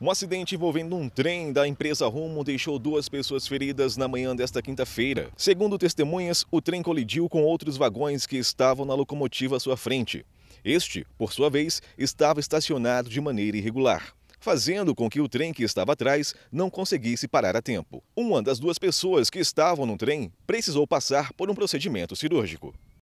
Um acidente envolvendo um trem da empresa Rumo deixou duas pessoas feridas na manhã desta quinta-feira. Segundo testemunhas, o trem colidiu com outros vagões que estavam na locomotiva à sua frente. Este, por sua vez, estava estacionado de maneira irregular, fazendo com que o trem que estava atrás não conseguisse parar a tempo. Uma das duas pessoas que estavam no trem precisou passar por um procedimento cirúrgico.